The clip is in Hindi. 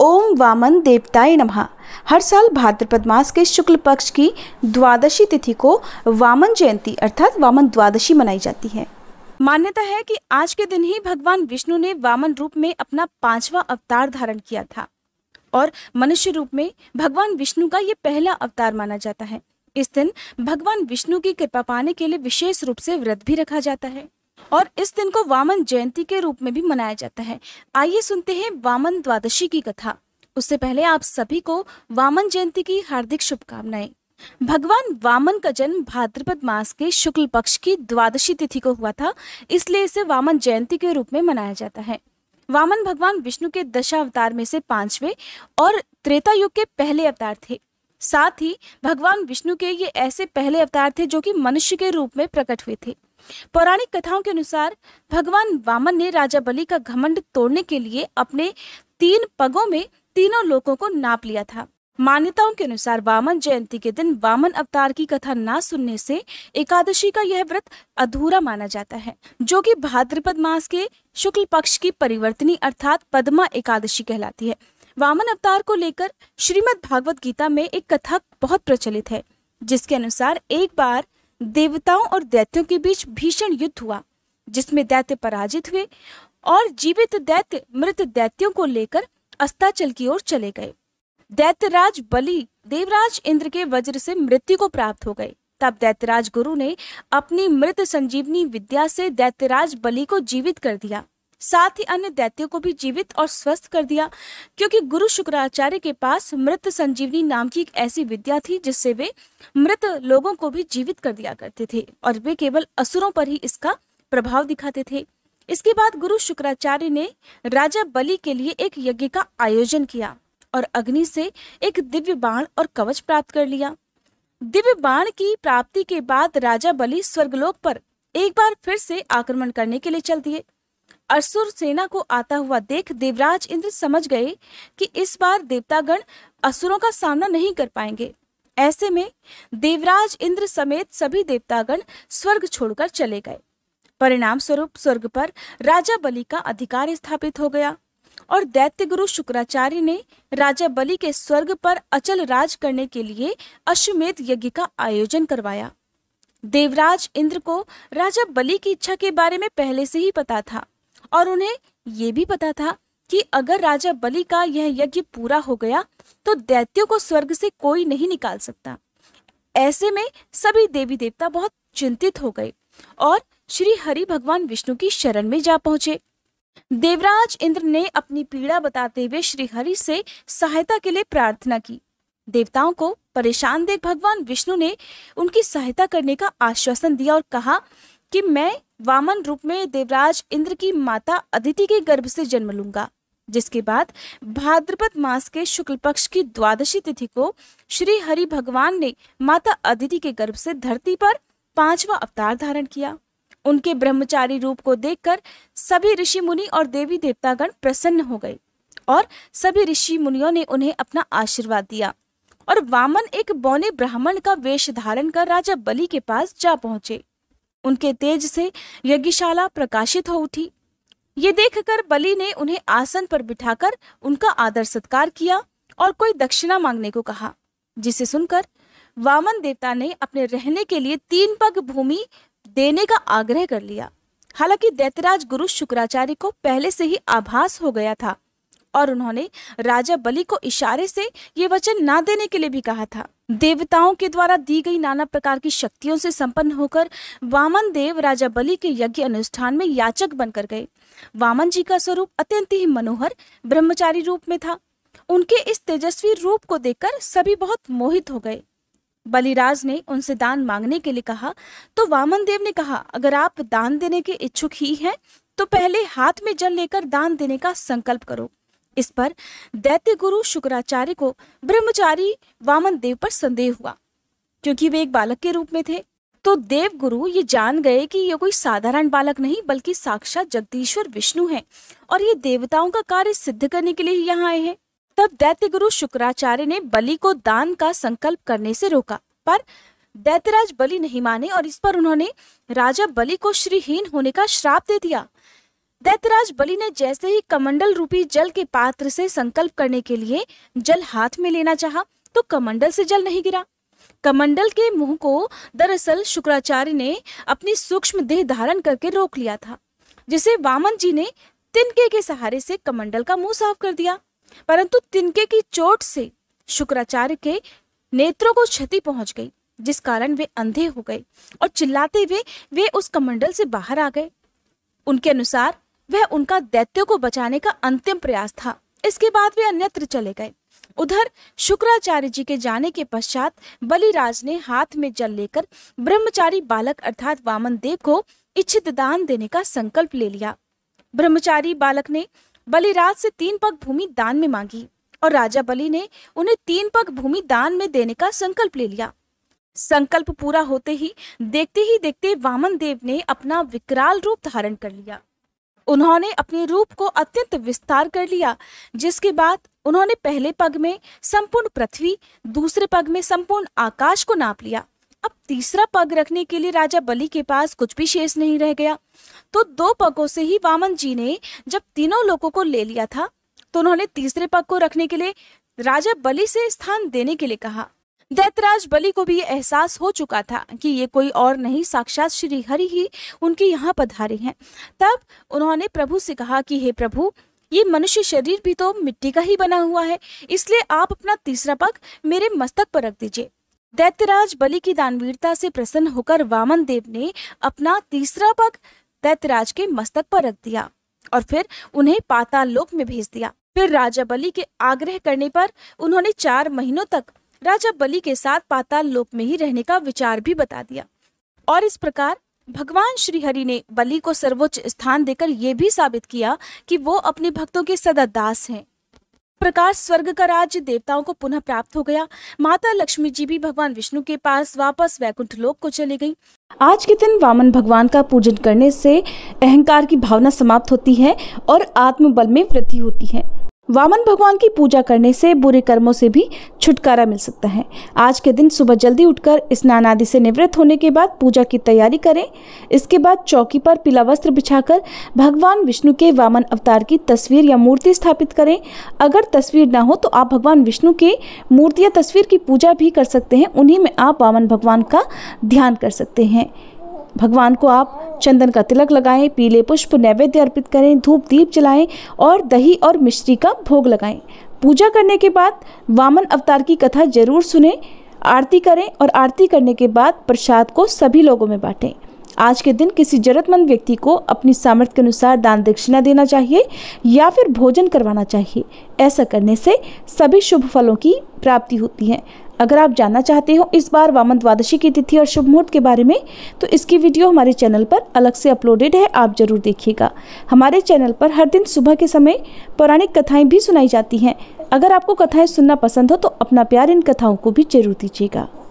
ओम वामन देवताय नमः हर साल भाद्रपद मास के शुक्ल पक्ष की द्वादशी तिथि को वामन जयंती अर्थात वामन द्वादशी मनाई जाती है मान्यता है कि आज के दिन ही भगवान विष्णु ने वामन रूप में अपना पांचवा अवतार धारण किया था और मनुष्य रूप में भगवान विष्णु का ये पहला अवतार माना जाता है इस दिन भगवान विष्णु की कृपा पाने के लिए विशेष रूप से व्रत भी रखा जाता है और इस दिन को वामन जयंती के रूप में भी मनाया जाता है आइए सुनते हैं वामन द्वादशी की कथा उससे पहले आप सभी को वामन जयंती की हार्दिक शुभकामनाएं भगवान वामन का जन्म भाद्रपद मास के शुक्ल पक्ष की द्वादशी तिथि को हुआ था इसलिए इसे वामन जयंती के रूप में मनाया जाता है वामन भगवान विष्णु के दशावतार में से पांचवे और त्रेता युग के पहले अवतार थे साथ ही भगवान विष्णु के ये ऐसे पहले अवतार थे जो कि मनुष्य के रूप में प्रकट हुए थे पौराणिक कथाओं के अनुसार भगवान वामन ने राजा बलि का घमंड तोड़ने के लिए अपने तीन पगों में तीनों लोगों को नाप लिया था मान्यताओं के अनुसार वामन जयंती के दिन वामन अवतार की कथा ना सुनने से एकादशी का यह व्रत अधूरा माना जाता है जो कि भाद्रपद मास के शुक्ल पक्ष की परिवर्तनी अर्थात पद्मा एकादशी कहलाती है वामन अवतार को लेकर श्रीमद् भागवत गीता में एक कथा बहुत प्रचलित है जिसके अनुसार एक बार देवताओं और दैत्यों के बीच भीषण युद्ध हुआ जिसमें दैत्य पराजित हुए और जीवित दैत्य मृत दैत्यों को लेकर अस्ताचल की ओर चले गए दैत्यराज बलि देवराज इंद्र के वज्र से मृत्यु को प्राप्त हो गए तब दैत्यराज गुरु ने अपनी मृत संजीवनी विद्या से दैत्यराज बलि को जीवित कर दिया साथ ही अन्य दैत्यों को भी जीवित और स्वस्थ कर दिया क्योंकि गुरु शुक्राचार्य के पास मृत संजीवनी नाम की एक ऐसी विद्या थी जिससे वे मृत लोगों को भी जीवित कर दिया करते थे और वे केवल असुरों पर ही इसका प्रभाव दिखाते थे इसके बाद गुरु शुक्राचार्य ने राजा बलि के लिए एक यज्ञ का आयोजन किया और अग्नि से एक दिव्य बाण और कवच प्राप्त कर लिया दिव्य बाण की प्राप्ति के बाद राजा बलि स्वर्गलोक पर एक बार फिर से आक्रमण करने के लिए चल दिए असुर सेना को आता हुआ देख देवराज इंद्र समझ गए कि इस बार देवतागण असुरों का सामना नहीं कर पाएंगे ऐसे में देवराज इंद्र समेत सभी देवतागण स्वर्ग छोड़कर चले गए परिणाम स्वरूप स्वर्ग पर राजा बलि का अधिकार स्थापित हो गया और दैत्य गुरु शुक्राचार्य ने राजा बलि के स्वर्ग पर अचल राज करने के लिए अश्वमेध यज्ञ का आयोजन करवाया देवराज इंद्र को राजा बलि की इच्छा के बारे में पहले से ही पता था और उन्हें ये भी पता था कि अगर राजा बलि का यह यज्ञ पूरा हो गया तो दैत्यों को स्वर्ग से कोई नहीं निकाल सकता ऐसे में सभी देवी देवता बहुत चिंतित हो गए और श्री हरि भगवान विष्णु की शरण में जा पहुंचे देवराज इंद्र ने अपनी पीड़ा बताते हुए श्री हरि से सहायता के लिए प्रार्थना की देवताओं को परेशान देख भगवान विष्णु ने उनकी सहायता करने का आश्वासन दिया और कहा कि मैं वामन रूप में देवराज इंद्र की माता अदिति के गर्भ से जन्म लूंगा जिसके बाद भाद्रपद मास के शुक्ल पक्ष की द्वादशी तिथि को श्री हरि भगवान ने माता अदिति के गर्भ से धरती पर पांचवा अवतार धारण किया उनके ब्रह्मचारी रूप को देखकर सभी ऋषि मुनि और देवी देवतागण प्रसन्न हो गए और सभी ऋषि मुनियों ने उन्हें अपना आशीर्वाद दिया और वामन एक बौने ब्राह्मण का वेश धारण कर राजा बलि के पास जा पहुंचे उनके तेज से यज्ञशाला प्रकाशित हो उठी ये देखकर बलि ने उन्हें आसन पर बिठाकर उनका आदर सत्कार किया और कोई दक्षिणा मांगने को कहा जिसे सुनकर वामन देवता ने अपने रहने के लिए तीन पग भूमि देने का आग्रह कर लिया हालांकि दैतराज गुरु शुक्राचार्य को पहले से ही आभास हो गया था और उन्होंने राजा बलि को इशारे से ये वचन ना देने के लिए भी कहा था देवताओं के द्वारा दी गई नाना प्रकार की शक्तियों से संपन्न होकर वामन देव राजा बलि के यज्ञ अनुष्ठान में याचक बनकर गए वामन जी का स्वरूप अत्यंत ही मनोहर ब्रह्मचारी रूप में था उनके इस तेजस्वी रूप को देखकर सभी बहुत मोहित हो गए बलिराज ने उनसे दान मांगने के लिए कहा तो वामन देव ने कहा अगर आप दान देने के इच्छुक ही हैं तो पहले हाथ में जल लेकर दान देने का संकल्प करो इस पर दैत्य गुरु शुक्राचार्य को ब्रह्मचारी वामन देव पर संदेह हुआ क्योंकि वे एक बालक के रूप में थे तो देव गुरु ये जान गए कि ये कोई साधारण बालक नहीं बल्कि साक्षात जगदीश्वर विष्णु हैं और ये देवताओं का कार्य सिद्ध करने के लिए ही यहाँ आए हैं तब दैत्य गुरु शुक्राचार्य ने बलि को दान का संकल्प करने से रोका पर दैत्यराज बलि नहीं माने और इस पर उन्होंने राजा बलि को श्रीहीन होने का श्राप दे दिया दैतराज बलि ने जैसे ही कमंडल रूपी जल के पात्र से संकल्प करने के लिए जल हाथ में लेना चाहा तो कमंडल से जल नहीं गिरा कमंडल के मुंह को दरअसल शुक्राचार्य ने अपनी सूक्ष्म देह धारण करके रोक लिया था जिसे वामन जी ने तिनके के सहारे से कमंडल का मुंह साफ कर दिया परंतु तिनके की चोट से शुक्राचार्य के नेत्रों को क्षति पहुंच गई जिस कारण वे अंधे हो गए और चिल्लाते हुए वे, वे उस कमंडल से बाहर आ गए उनके अनुसार वह उनका दैत्य को बचाने का अंतिम प्रयास था इसके बाद वे अन्यत्र चले गए उधर शुक्राचार्य जी के जाने के पश्चात बलिराज ने हाथ में जल लेकर ब्रह्मचारी बालक अर्थात वामन देव को इच्छित दान देने का संकल्प ले लिया ब्रह्मचारी बालक ने बलिराज से तीन पग भूमि दान में मांगी और राजा बलि ने उन्हें तीन पग भूमि दान में देने का संकल्प ले लिया संकल्प पूरा होते ही देखते ही देखते वामन देव ने अपना विकराल रूप धारण कर लिया उन्होंने अपने रूप को अत्यंत विस्तार कर लिया जिसके बाद उन्होंने पहले पग में संपूर्ण पृथ्वी दूसरे पग में संपूर्ण आकाश को नाप लिया अब तीसरा पग रखने के लिए राजा बलि के पास कुछ भी शेष नहीं रह गया तो दो पगों से ही वामन जी ने जब तीनों लोगों को ले लिया था तो उन्होंने तीसरे पग को रखने के लिए राजा बलि से स्थान देने के लिए कहा दैतराज बलि को भी एहसास हो चुका था कि ये कोई और नहीं साक्षात श्री हरि ही उनके यहाँ पधारे हैं तब उन्होंने प्रभु से कहा कि हे प्रभु ये मनुष्य शरीर भी तो मिट्टी का ही बना हुआ है इसलिए आप अपना तीसरा पग मेरे मस्तक पर रख दीजिए दैत्यराज बलि की दानवीरता से प्रसन्न होकर वामन देव ने अपना तीसरा पग दैत्यराज के मस्तक पर रख दिया और फिर उन्हें पाताल लोक में भेज दिया फिर राजा बलि के आग्रह करने पर उन्होंने चार महीनों तक राजा बलि के साथ पाताल लोक में ही रहने का विचार भी बता दिया और इस प्रकार भगवान श्री हरि ने बलि को सर्वोच्च स्थान देकर यह भी साबित किया कि वो अपने भक्तों के सदा दास हैं प्रकार स्वर्ग का राज्य देवताओं को पुनः प्राप्त हो गया माता लक्ष्मी जी भी भगवान विष्णु के पास वापस वैकुंठ लोक को चली गई आज के दिन वामन भगवान का पूजन करने से अहंकार की भावना समाप्त होती है और आत्मबल में वृद्धि होती है वामन भगवान की पूजा करने से बुरे कर्मों से भी छुटकारा मिल सकता है आज के दिन सुबह जल्दी उठकर स्नान आदि से निवृत्त होने के बाद पूजा की तैयारी करें इसके बाद चौकी पर पीला वस्त्र बिछाकर भगवान विष्णु के वामन अवतार की तस्वीर या मूर्ति स्थापित करें अगर तस्वीर ना हो तो आप भगवान विष्णु के मूर्ति या तस्वीर की पूजा भी कर सकते हैं उन्हीं में आप वामन भगवान का ध्यान कर सकते हैं भगवान को आप चंदन का तिलक लगाएं पीले पुष्प नैवेद्य अर्पित करें धूप दीप जलाएं और दही और मिश्री का भोग लगाएं पूजा करने के बाद वामन अवतार की कथा जरूर सुने आरती करें और आरती करने के बाद प्रसाद को सभी लोगों में बांटें आज के दिन किसी जरूरतमंद व्यक्ति को अपनी सामर्थ्य के अनुसार दान दक्षिणा देना चाहिए या फिर भोजन करवाना चाहिए ऐसा करने से सभी शुभ फलों की प्राप्ति होती है अगर आप जानना चाहते हो इस बार वामन द्वादशी की तिथि और शुभ मुहूर्त के बारे में तो इसकी वीडियो हमारे चैनल पर अलग से अपलोडेड है आप जरूर देखिएगा हमारे चैनल पर हर दिन सुबह के समय पौराणिक कथाएं भी सुनाई जाती हैं अगर आपको कथाएं सुनना पसंद हो तो अपना प्यार इन कथाओं को भी जरूर दीजिएगा